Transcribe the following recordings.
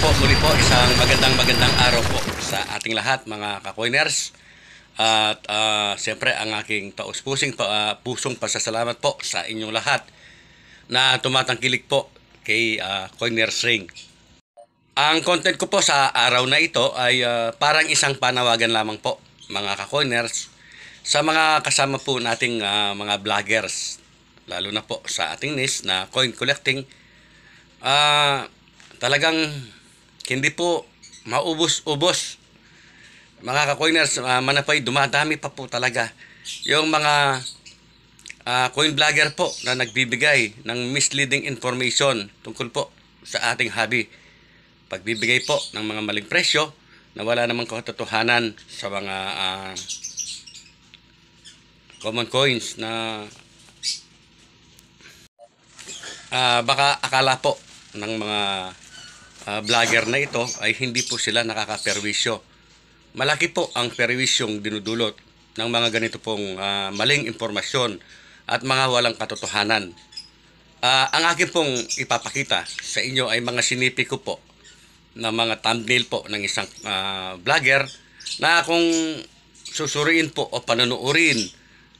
po muli po isang magandang magandang araw po sa ating lahat mga kakoiners at uh, siyempre ang aking taus-pusing pa, uh, pusong pasasalamat po sa inyong lahat na tumatangkilik po kay uh, ah, Coiners Ring. Ang content ko po sa araw na ito ay uh, parang isang panawagan lamang po mga kakoiners sa mga kasama po nating uh, mga vloggers lalo na po sa ating niche na coin collecting uh, talagang hindi po maubos-ubos. Mga ka-coiners, uh, manapay, dumadami pa po talaga. Yung mga uh, coin vlogger po na nagbibigay ng misleading information tungkol po sa ating hobby. Pagbibigay po ng mga maling presyo na wala namang katotohanan sa mga uh, common coins na uh, baka akala po ng mga uh, vlogger na ito ay hindi po sila nakakaperwisyo. Malaki po ang perwisyong dinudulot ng mga ganito pong uh, maling impormasyon at mga walang katotohanan. Uh, ang akin pong ipapakita sa inyo ay mga sinipi ko po na mga thumbnail po ng isang uh, vlogger na kung susuriin po o panonuorin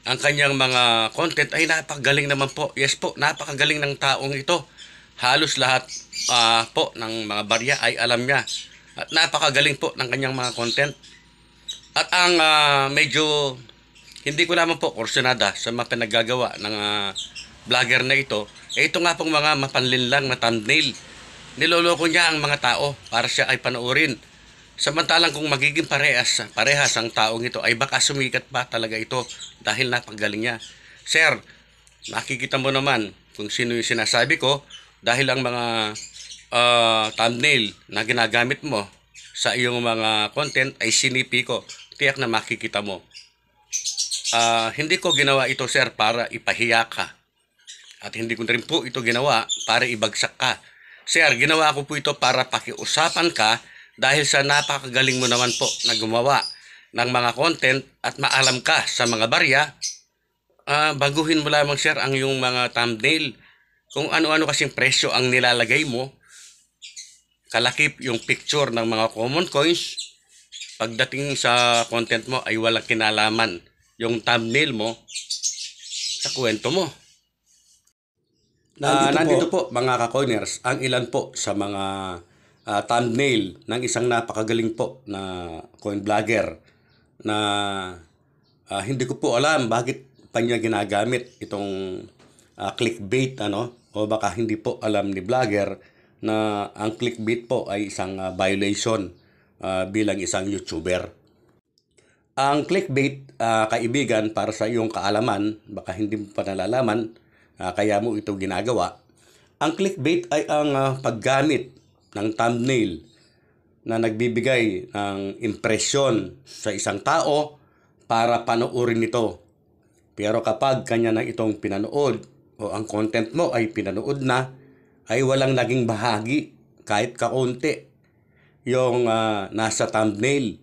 ang kanyang mga content ay napakagaling naman po. Yes po, napakagaling ng taong ito. Halos lahat uh, po ng mga barya ay alam niya. At napakagaling po ng kanyang mga content. At ang uh, medyo hindi ko naman po kursyonada sa mga pinaggagawa ng uh, vlogger na ito, eh ito nga pong mga mapanlinlang na thumbnail. Niloloko niya ang mga tao para siya ay panoorin. Samantalang kung magiging parehas, parehas ang taong ito, ay baka sumikat pa talaga ito dahil napagaling niya. Sir, nakikita mo naman kung sino yung sinasabi ko dahil ang mga uh, thumbnail na ginagamit mo sa iyong mga content ay sinipi ko. Tiyak na makikita mo. Uh, hindi ko ginawa ito sir para ipahiya ka. At hindi ko na rin po ito ginawa para ibagsak ka. Sir, ginawa ko po ito para pakiusapan ka dahil sa napakagaling mo naman po na gumawa ng mga content at maalam ka sa mga barya, uh, baguhin mo lamang sir ang iyong mga thumbnail kung ano-ano kasing presyo ang nilalagay mo, kalakip yung picture ng mga common coins, pagdating sa content mo ay walang kinalaman yung thumbnail mo sa kwento mo. Nandito, uh, nandito po, po mga ka-coiners, ang ilan po sa mga uh, thumbnail ng isang napakagaling po na coin vlogger na uh, hindi ko po alam bakit pa niya ginagamit itong uh, clickbait ano o baka hindi po alam ni vlogger na ang clickbait po ay isang uh, violation uh, bilang isang YouTuber. Ang clickbait, uh, kaibigan, para sa iyong kaalaman, baka hindi mo pa nalalaman, uh, kaya mo ito ginagawa. Ang clickbait ay ang uh, paggamit ng thumbnail na nagbibigay ng impresyon sa isang tao para panoorin ito. Pero kapag kanya na itong pinanood, o ang content mo ay pinanood na, ay walang naging bahagi kahit kaunti yung uh, nasa thumbnail.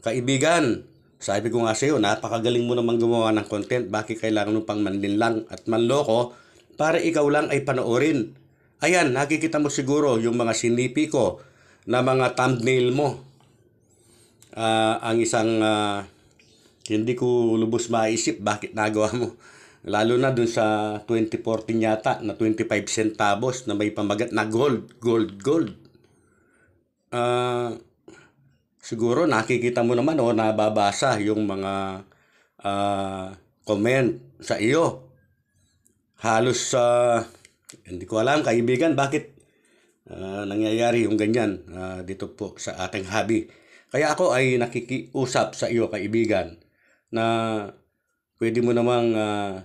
Kaibigan, sabi ko nga sa iyo, napakagaling mo namang gumawa ng content. Bakit kailangan mo pang manlinlang at manloko para ikaw lang ay panoorin? Ayan, nakikita mo siguro yung mga sinipi ko na mga thumbnail mo. Uh, ang isang uh, hindi ko lubos maisip bakit nagawa mo. Lalo na dun sa 2014 yata na 25 centavos na may pamagat na gold, gold, gold. Uh, siguro nakikita mo naman o oh, nababasa yung mga uh, comment sa iyo. Halos sa uh, hindi ko alam kaibigan bakit uh, nangyayari yung ganyan uh, dito po sa ating hobby. Kaya ako ay nakikiusap sa iyo kaibigan na pwede mo namang uh,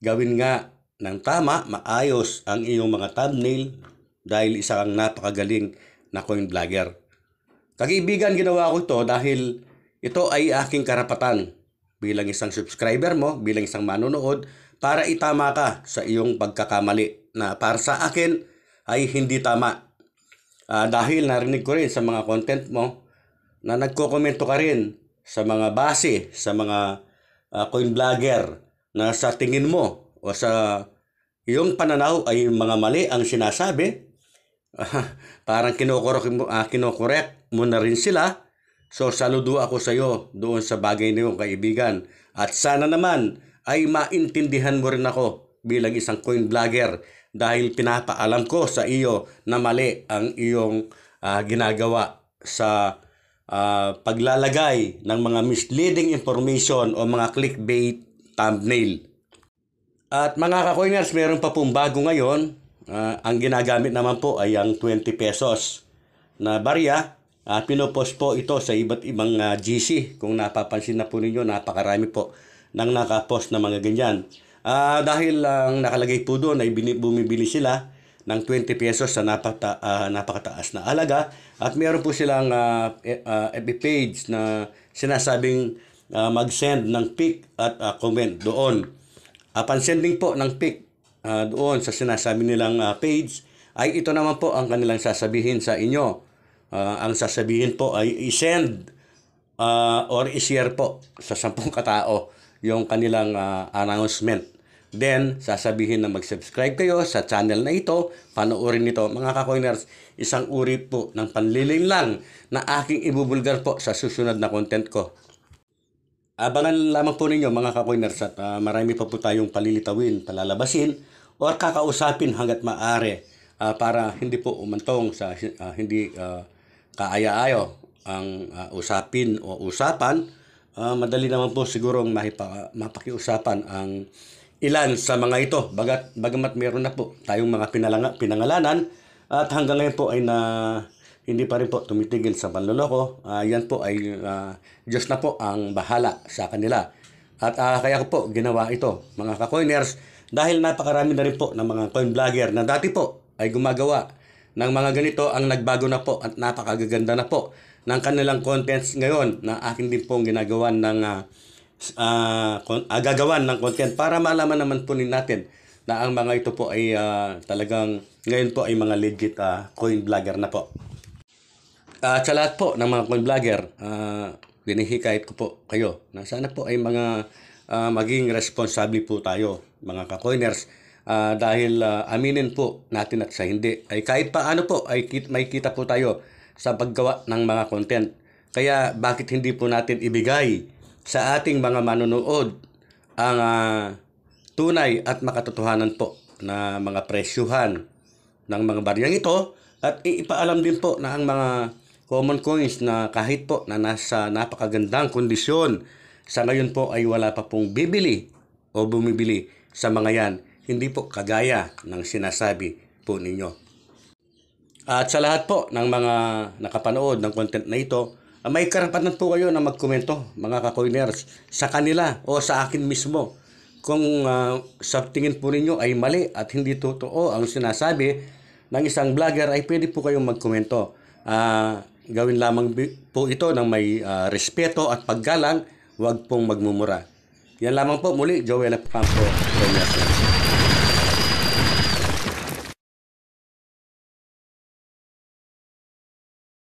Gawin nga ng tama, maayos ang iyong mga thumbnail dahil isa kang napakagaling na coin vlogger. Kaibigan, ginawa ko ito dahil ito ay aking karapatan bilang isang subscriber mo, bilang isang manonood, para itama ka sa iyong pagkakamali na para sa akin ay hindi tama. Uh, dahil narinig ko rin sa mga content mo na nagkokomento ka rin sa mga base, sa mga uh, coin vlogger na sa tingin mo o sa iyong pananaw ay mga mali ang sinasabi, uh, parang kinukorek mo, uh, ah, kinukorek mo na rin sila. So saludo ako sa iyo doon sa bagay na yung kaibigan. At sana naman ay maintindihan mo rin ako bilang isang coin vlogger dahil pinapaalam ko sa iyo na mali ang iyong uh, ginagawa sa uh, paglalagay ng mga misleading information o mga clickbait thumbnail. At mga kakoiners, meron pa pong bago ngayon. Uh, ang ginagamit naman po ay ang 20 pesos na barya. At uh, pinopost po ito sa iba't ibang uh, ah, GC. Kung napapansin na po ninyo, napakarami po nang nakapost na mga ganyan. Uh, dahil ang uh, nakalagay po doon ay bumibili sila ng 20 pesos sa napata, uh, napakataas na alaga. At meron po silang uh, uh, e, FB page na sinasabing uh, mag-send ng pic at uh, comment doon. Ah, pan sending po ng pic uh, doon sa sinasabi nilang uh, page, ay ito naman po ang kanilang sasabihin sa inyo. Uh, ang sasabihin po ay isend uh, or i-share po sa sampung katao yung kanilang uh, announcement. Then, sasabihin na mag-subscribe kayo sa channel na ito. Panoorin nito. Mga ka-coiners, isang uri po ng panlilin lang na aking ibubulgar po sa susunod na content ko. Abangan lamang po ninyo mga kapoiners at uh, marami pa po tayong palilitawin, palalabasin o kakausapin hanggat maaari uh, para hindi po umantong sa uh, hindi uh, kaaya-ayo ang uh, usapin o usapan. Uh, madali naman po sigurong mahipa, mapakiusapan ang ilan sa mga ito bagat, bagamat meron na po tayong mga pinalanga, pinangalanan at hanggang ngayon po ay na hindi pa rin po tumitigil sa panloloko, uh, yan po ay uh, Diyos na po ang bahala sa kanila. At uh, kaya ko po ginawa ito, mga ka-coiners, dahil napakarami na rin po ng mga coin vlogger na dati po ay gumagawa ng mga ganito ang nagbago na po at napakagaganda na po ng kanilang contents ngayon na akin din pong ginagawan ng uh, uh, agagawan ng content para malaman naman po natin na ang mga ito po ay uh, talagang ngayon po ay mga legit uh, coin vlogger na po uh, sa lahat po ng mga coin vlogger, uh, binihikayat ko po kayo na sana po ay mga uh, maging responsable po tayo mga kakoiners uh, dahil uh, aminin po natin at sa hindi ay kahit paano po ay kit may kita po tayo sa paggawa ng mga content. Kaya bakit hindi po natin ibigay sa ating mga manonood ang uh, tunay at makatotohanan po na mga presyuhan ng mga baryang ito at ipaalam din po na ang mga common coins na kahit po na nasa napakagandang kondisyon sa ngayon po ay wala pa pong bibili o bumibili sa mga yan. Hindi po kagaya ng sinasabi po ninyo. At sa lahat po ng mga nakapanood ng content na ito, may karapatan po kayo na magkomento mga kakoiners sa kanila o sa akin mismo kung uh, sa tingin po ninyo ay mali at hindi totoo ang sinasabi ng isang vlogger ay pwede po kayong magkomento. Uh, Gawin lamang po ito ng may uh, respeto at paggalang, huwag pong magmumura. Yan lamang po muli, Joel Campo. Joel